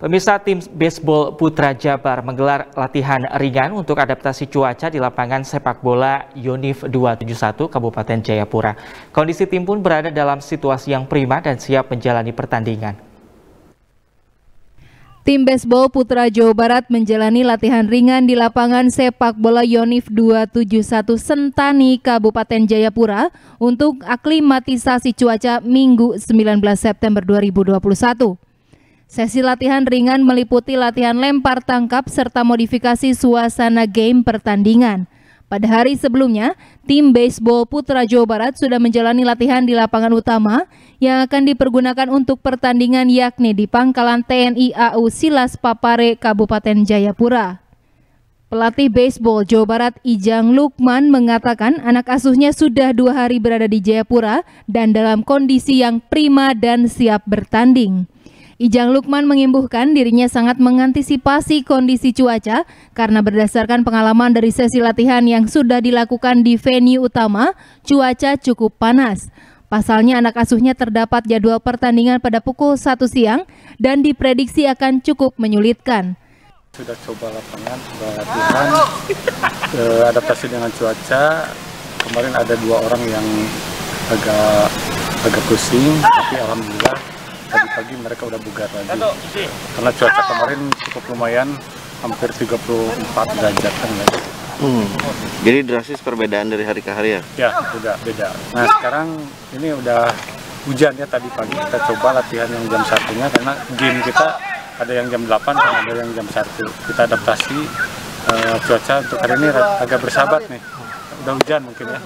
Pemirsa tim baseball Putra Jabar menggelar latihan ringan untuk adaptasi cuaca di lapangan sepak bola Yonif 271 Kabupaten Jayapura. Kondisi tim pun berada dalam situasi yang prima dan siap menjalani pertandingan. Tim baseball Putra Jawa Barat menjalani latihan ringan di lapangan sepak bola Yonif 271 Sentani, Kabupaten Jayapura untuk aklimatisasi cuaca Minggu 19 September 2021. Sesi latihan ringan meliputi latihan lempar tangkap serta modifikasi suasana game pertandingan. Pada hari sebelumnya, tim baseball Putra Jawa Barat sudah menjalani latihan di lapangan utama yang akan dipergunakan untuk pertandingan yakni di pangkalan TNI AU Silas Papare, Kabupaten Jayapura. Pelatih baseball Jawa Barat Ijang Lukman mengatakan anak asuhnya sudah dua hari berada di Jayapura dan dalam kondisi yang prima dan siap bertanding. Ijang Lukman mengimbuhkan dirinya sangat mengantisipasi kondisi cuaca karena berdasarkan pengalaman dari sesi latihan yang sudah dilakukan di venue utama, cuaca cukup panas. Pasalnya anak asuhnya terdapat jadwal pertandingan pada pukul 1 siang dan diprediksi akan cukup menyulitkan. Sudah coba lapangan, sudah latihan, eh, adaptasi dengan cuaca. Kemarin ada dua orang yang agak agak pusing, tapi alhamdulillah Tadi pagi mereka udah bugar lagi. Karena cuaca kemarin cukup lumayan, hampir 34 derajat kan ya. Hmm. Jadi drastis perbedaan dari hari ke hari ya? Ya, udah beda. Nah sekarang ini udah hujan ya tadi pagi kita coba latihan yang jam satunya karena game kita ada yang jam 8 dan ada yang jam 1. Kita adaptasi uh, cuaca untuk hari ini agak bersahabat nih. Udah hujan mungkin ya.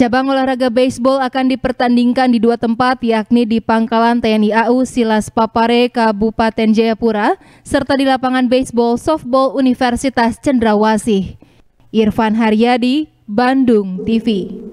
Cabang olahraga baseball akan dipertandingkan di dua tempat yakni di Pangkalan TNI AU Silas Papare Kabupaten Jayapura serta di lapangan baseball softball Universitas Cendrawasih. Irfan Haryadi, Bandung TV.